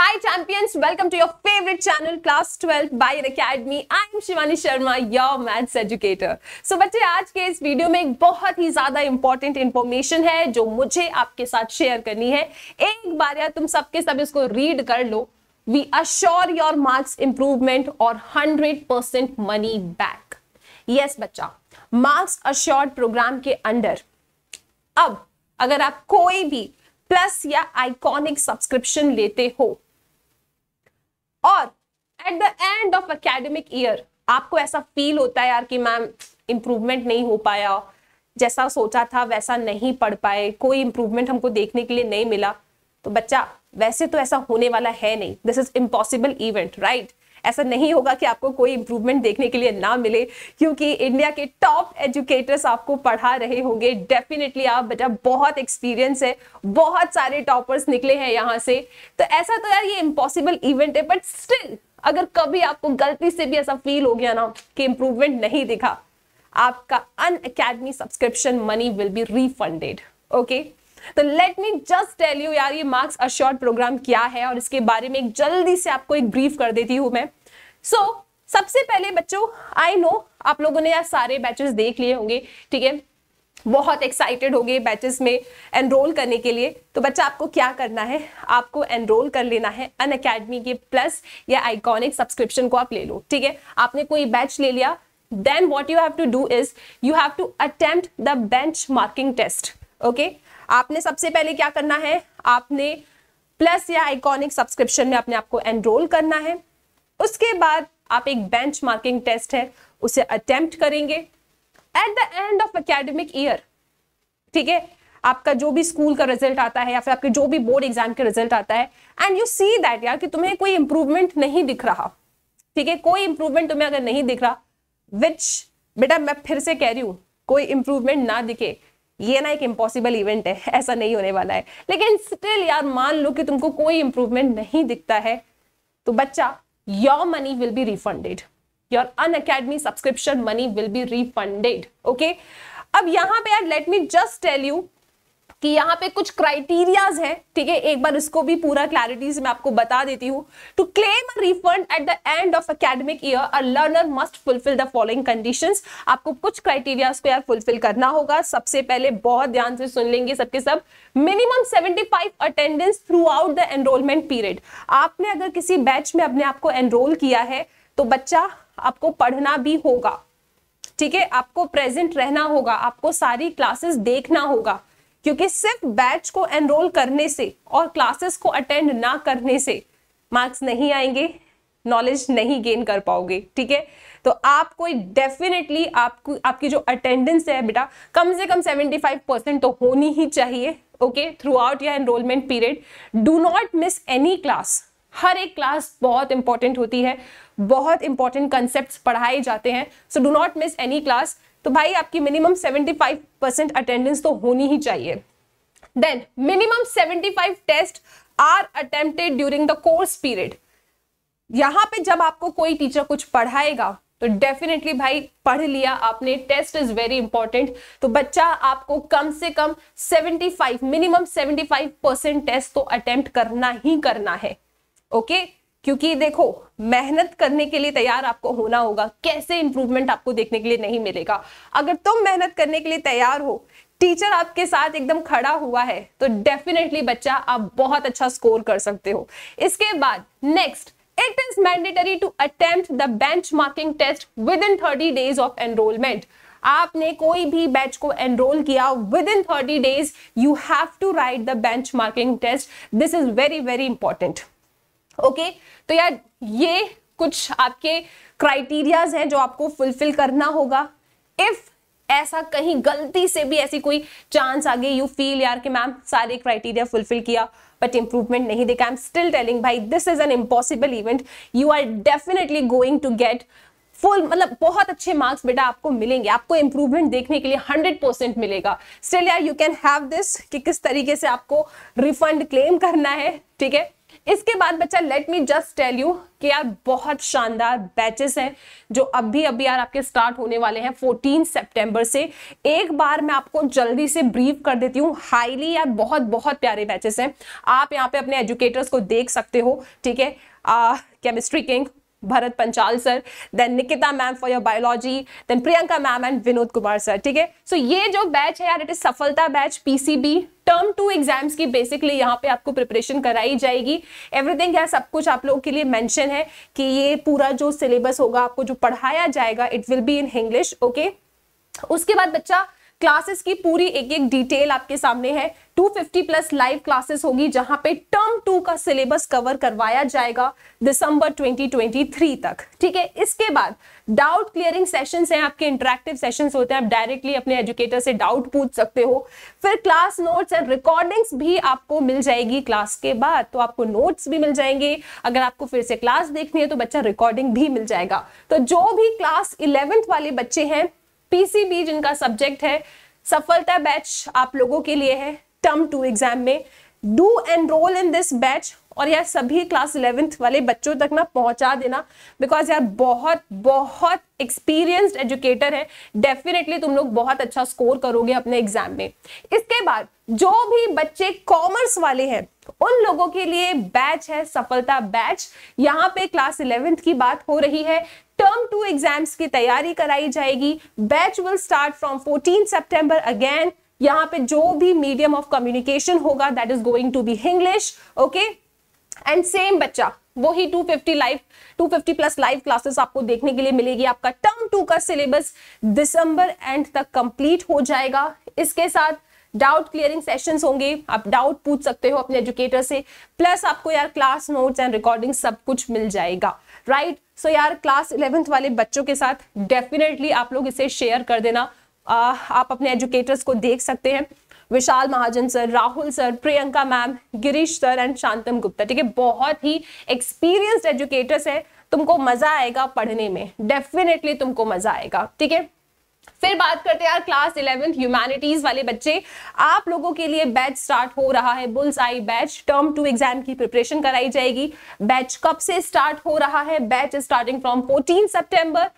Hi champions, welcome to your favorite channel Class 12 by Academy. I am Shivani Sharma, your maths educator. So बच्चे आज के इस video में एक बहुत ही ज्यादा इंपॉर्टेंट इंफॉर्मेशन है जो मुझे आपके साथ शेयर करनी है एक बार यार तुम सबके सब इसको रीड कर लो we assure your marks improvement और 100% मनी बैक यस बच्चा मार्क्स अश्योर्ड प्रोग्राम के अंडर अब अगर आप कोई भी प्लस या आइकॉनिक सब्सक्रिप्शन लेते हो और at the end of academic year आपको ऐसा फील होता है यार कि मैम इम्प्रूवमेंट नहीं हो पाया जैसा सोचा था वैसा नहीं पढ़ पाए कोई इम्प्रूवमेंट हमको देखने के लिए नहीं मिला तो बच्चा वैसे तो ऐसा होने वाला है नहीं this is impossible event right ऐसा नहीं होगा कि आपको कोई इंप्रूवमेंट देखने के लिए ना मिले क्योंकि इंडिया के टॉप एजुकेटर्स आपको पढ़ा रहे होंगे डेफिनेटली आप बेटा बहुत एक्सपीरियंस है बहुत सारे टॉपर्स निकले हैं यहाँ से तो ऐसा तो यार ये इम्पॉसिबल इवेंट है बट स्टिल अगर कभी आपको गलती से भी ऐसा फील हो गया ना कि इंप्रूवमेंट नहीं दिखा आपका Unacademy subscription money will be refunded okay तो let me just tell you यार ये मार्क्स अश्योर्ड प्रोग्राम क्या है और इसके बारे में एक जल्दी से आपको एक ब्रीफ कर देती हूँ मैं सो so, सबसे पहले बच्चों आई नो आप लोगों ने यार सारे बैचेस देख लिए होंगे ठीक है बहुत एक्साइटेड हो गए बैचेस में एनरोल करने के लिए तो बच्चा आपको क्या करना है आपको एनरोल कर लेना है अन अकेडमी के प्लस या आइकॉनिक सब्सक्रिप्शन को आप ले लो ठीक है आपने कोई बैच ले लिया then what you have to do is you have to attempt the benchmarking test okay okay? आपने सबसे पहले क्या करना है आपने प्लस या आइकॉनिक सब्सक्रिप्शन में अपने आप को एनरोल करना है उसके बाद आप एक बेंच मार्किंग टेस्ट है उसे अटेम्प्ट करेंगे at the end of academic year ठीक है आपका जो भी स्कूल का रिजल्ट आता है या फिर आपके जो भी बोर्ड एग्जाम के रिजल्ट आता है एंड यू सी दैट यार कि तुम्हें कोई इंप्रूवमेंट नहीं दिख रहा ठीक है कोई इंप्रूवमेंट तुम्हें अगर नहीं दिख रहा विच बेटा मैं फिर से कह रही हूं कोई इंप्रूवमेंट ना दिखे ये ना एक इम्पॉसिबल इवेंट है ऐसा नहीं होने वाला है लेकिन स्टिल यार मान लो कि तुमको कोई इंप्रूवमेंट नहीं दिखता है तो बच्चा your money will be refunded your Unacademy subscription money will be refunded okay अब यहां पे यार let me just tell you कि यहाँ पे कुछ क्राइटेरियाज हैं ठीक है एक बार इसको भी पूरा क्लैरिटी से मैं आपको बता देती हूँ to claim refund at the end of academic year a learner must fulfil the following conditions आपको कुछ क्राइटेरियाज को यार फुलफिल करना होगा सबसे पहले बहुत ध्यान से सुन लेंगे सबके सब minimum 75 attendance throughout the enrolment period आपने अगर किसी बैच में अपने आपको एनरोल किया है तो बच्चा आपको पढ़ना भी होगा ठीक है आपको प्रेजेंट रहना होगा आपको सारी क्लासेस देखना होगा क्योंकि सिर्फ बैच को एनरोल करने से और क्लासेस को अटेंड ना करने से मार्क्स नहीं आएंगे नॉलेज नहीं गेन कर पाओगे ठीक है तो आप कोई डेफिनेटली आपको आपकी जो अटेंडेंस है बेटा कम से कम 75 परसेंट तो होनी ही चाहिए ओके थ्रू आउट या enrolment period do not miss any class हर एक क्लास बहुत इंपॉर्टेंट होती है बहुत इंपॉर्टेंट कंसेप्ट पढ़ाए जाते हैं so do not miss any class तो भाई आपकी मिनिमम 75 परसेंट अटेंडेंस तो होनी ही चाहिए then minimum 75 test are attempted during the course period यहां पे जब आपको कोई टीचर कुछ पढ़ाएगा तो डेफिनेटली भाई पढ़ लिया आपने टेस्ट इज वेरी इंपॉर्टेंट तो बच्चा आपको कम से कम 75 मिनिमम 75 परसेंट टेस्ट तो अटेम्प्ट करना ही करना है ओके okay? क्योंकि देखो मेहनत करने के लिए तैयार आपको होना होगा कैसे इंप्रूवमेंट आपको देखने के लिए नहीं मिलेगा अगर तुम मेहनत करने के लिए तैयार हो टीचर आपके साथ एकदम खड़ा हुआ है तो डेफिनेटली बच्चा आप बहुत अच्छा स्कोर कर सकते हो इसके बाद next it mandatory to attempt the benchmarking test within thirty days of enrolment आपने कोई भी बैच को एनरोल किया within thirty days you have to write the benchmarking test this is very very important okay तो यार ये कुछ आपके क्राइटेरियाज हैं जो आपको फुलफिल करना होगा इफ ऐसा कहीं गलती से भी ऐसी कोई चांस आ गई यू फील यार कि मैम सारे क्राइटेरिया फुलफिल किया बट इंप्रूवमेंट नहीं देखा आई एम स्टिल टेलिंग भाई this is an impossible event you are definitely going to get full मतलब बहुत अच्छे मार्क्स बेटा आपको मिलेंगे आपको इंप्रूवमेंट देखने के लिए हंड्रेड परसेंट मिलेगा स्टिल यार यू कैन हैव दिस कि किस तरीके से आपको रिफंड क्लेम करना है ठीक है इसके बाद बच्चा let me just tell you कि यार बहुत शानदार बैचेस हैं जो अभी अभी यार आपके स्टार्ट होने वाले हैं 14 सितंबर से एक बार मैं आपको जल्दी से ब्रीफ कर देती हूँ हाईली यार बहुत बहुत प्यारे बैचेस हैं आप यहाँ पे अपने एजुकेटर्स को देख सकते हो ठीक है chemistry king Bharat Panchal sir then Nikita ma'am for your biology then Priyanka ma'am and Vinod Kumar sir ठीक है सो ये जो बैच है यार it is Safalta batch PCB term two exams की बेसिकली यहाँ पे आपको प्रिपरेशन कराई जाएगी एवरीथिंग है सब कुछ आप लोगों के लिए मेंशन है कि ये पूरा जो सिलेबस होगा आपको जो पढ़ाया जाएगा it will be in English okay उसके बाद बच्चा क्लासेस की पूरी एक एक डिटेल आपके सामने है 250 प्लस लाइव क्लासेस होगी जहां पे टर्म टू का सिलेबस कवर करवाया जाएगा दिसंबर 2023 तक ठीक है इसके बाद डाउट क्लियरिंग सेशंस हैं आपके इंटरेक्टिव सेशंस होते हैं आप डायरेक्टली अपने एजुकेटर से डाउट पूछ सकते हो फिर क्लास नोट्स एंड रिकॉर्डिंग्स भी आपको मिल जाएगी क्लास के बाद तो आपको नोट्स भी मिल जाएंगे अगर आपको फिर से क्लास देखनी है तो बच्चा रिकॉर्डिंग भी मिल जाएगा तो जो भी क्लास इलेवेंथ वाले बच्चे हैं पीसीबी जिनका सब्जेक्ट है सफलता बैच आप लोगों के लिए है टर्म टू एग्जाम में do enrol in this batch और यार सभी क्लास इलेवेंथ वाले बच्चों तक ना पहुंचा देना बिकॉज यार बहुत बहुत एक्सपीरियंस्ड एजुकेटर है डेफिनेटली तुम लोग बहुत अच्छा स्कोर करोगे अपने एग्जाम में इसके बाद जो भी बच्चे कॉमर्स वाले हैं उन लोगों के लिए बैच है सफलता बैच यहाँ पे क्लास इलेवेंथ की बात हो रही है टर्म टू एग्जाम्स की तैयारी कराई जाएगी batch will start from fourteen September again यहाँ पे जो भी मीडियम ऑफ कम्युनिकेशन होगा that is going to be English okay and same बच्चा वही 250 fifty live two plus live classes आपको देखने के लिए मिलेगी आपका टर्म टू का सिलेबस दिसंबर एंड तक कंप्लीट हो जाएगा इसके साथ डाउट क्लियरिंग सेशंस होंगे आप डाउट पूछ सकते हो अपने एजुकेटर से प्लस आपको यार क्लास नोट्स एंड रिकॉर्डिंग सब कुछ मिल जाएगा राइट right? सो so यार क्लास इलेवेंथ वाले बच्चों के साथ डेफिनेटली आप लोग इसे शेयर कर देना आ, आप अपने एजुकेटर्स को देख सकते हैं Vishal Mahajan sir Rahul sir Priyanka ma'am Girish sir and Shantam Gupta ठीक है बहुत ही एक्सपीरियंस्ड एजुकेटर्स है तुमको मजा आएगा पढ़ने में डेफिनेटली तुमको मजा आएगा ठीक है फिर बात करते हैं यार क्लास इलेवेंथ ह्यूमैनिटीज वाले बच्चे आप लोगों के लिए बैच स्टार्ट हो रहा है bullseye batch term two exam की प्रिपरेशन कराई जाएगी बैच कब से स्टार्ट हो रहा है बैच स्टार्टिंग फ्रॉम 14 सितंबर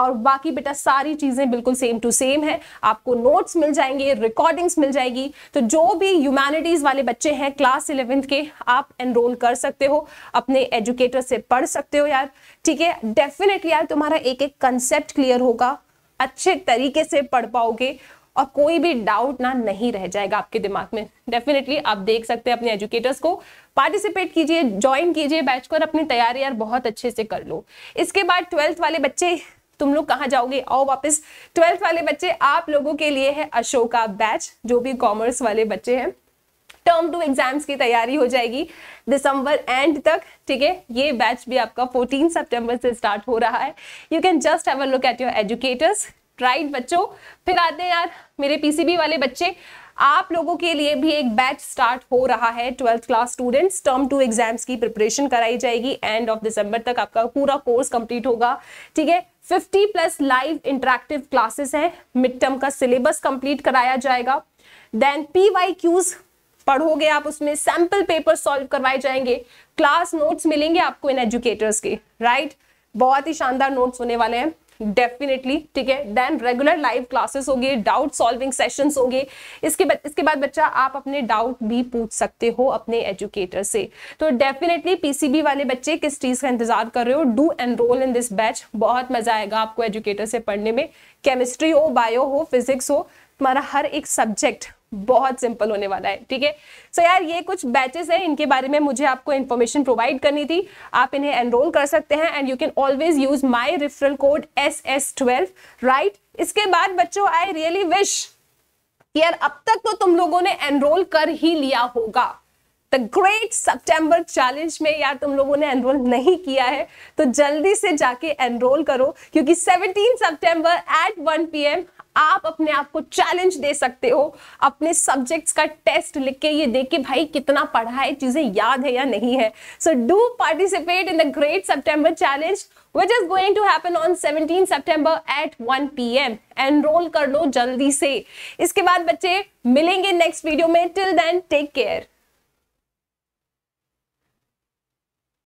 और बाकी बेटा सारी चीजें बिल्कुल सेम टू सेम है आपको नोट्स मिल जाएंगे रिकॉर्डिंग्स मिल जाएगी तो जो भी ह्यूमैनिटीज वाले बच्चे हैं क्लास इलेवेंथ के आप एनरोल कर सकते हो अपने एजुकेटर से पढ़ सकते हो यार ठीक है डेफिनेटली यार तुम्हारा एक एक कंसेप्ट क्लियर होगा अच्छे तरीके से पढ़ पाओगे और कोई भी डाउट ना नहीं रह जाएगा आपके दिमाग में डेफिनेटली आप देख सकते हैं अपने एजुकेटर्स को पार्टिसिपेट कीजिए ज्वाइन कीजिए बैच को और अपनी तैयारी यार बहुत अच्छे से कर लो इसके बाद ट्वेल्थ वाले बच्चे तुम लोग कहाँ जाओगे आओ वापस ट्वेल्थ वाले बच्चे आप लोगों के लिए है अशोका बैच जो भी कॉमर्स वाले बच्चे हैं टर्म टू एग्जाम्स की तैयारी हो जाएगी दिसंबर एंड तक ठीक है ये बैच भी आपका 14 सितंबर से स्टार्ट हो रहा है you can just have a look at your educators right बच्चों फिर आते हैं यार मेरे पीसीबी वाले बच्चे आप लोगों के लिए भी एक बैच स्टार्ट हो रहा है twelfth class students term two exams की प्रिपरेशन कराई जाएगी एंड ऑफ दिसंबर तक आपका पूरा कोर्स कंप्लीट होगा ठीक है 50 प्लस लाइव इंटरेक्टिव क्लासेस हैं मिड टर्म का सिलेबस कंप्लीट कराया जाएगा देन पी वाई क्यूज पढ़ोगे आप उसमें सैम्पल पेपर सॉल्व करवाए जाएंगे क्लास नोट्स मिलेंगे आपको इन एजुकेटर्स के राइट बहुत ही शानदार नोट्स होने वाले हैं डेफिनेटली ठीक है देन रेगुलर लाइव क्लासेस होंगे डाउट सॉल्विंग सेशंस होंगे इसके बाद इसके बाद बच्चा आप अपने डाउट भी पूछ सकते हो अपने एजुकेटर से तो डेफिनेटली पीसीबी वाले बच्चे किस चीज़ का इंतजार कर रहे हो do enrol in this batch बहुत मजा आएगा आपको एजुकेटर से पढ़ने में केमिस्ट्री हो बायो हो फिजिक्स हो तुम्हारा हर एक सब्जेक्ट बहुत सिंपल होने वाला है ठीक है सो यार ये कुछ बैचेस हैं इनके बारे में मुझे आपको इन्फॉर्मेशन प्रोवाइड करनी थी आप इन्हें एनरोल कर सकते हैं and you can always use my referral code S S twelve right इसके बाद बच्चों आई रियली विश यार अब तक तो तुम लोगों ने एनरोल कर ही लिया होगा द ग्रेट सितंबर चैलेंज में यार तुम लोगों ने एनरोल नहीं किया है तो जल्दी से जाके एनरोल करो क्योंकि 17 सितंबर एट 1 पीएम आप अपने आप को चैलेंज दे सकते हो अपने सब्जेक्ट्स का टेस्ट लिख के ये देख के भाई कितना पढ़ा है चीजें याद है या नहीं है so do participate in the great September challenge which is going to happen on seventeen September at P M enrol कर लो जल्दी से इसके बाद बच्चे मिलेंगे नेक्स्ट वीडियो में टिल देन टेक केयर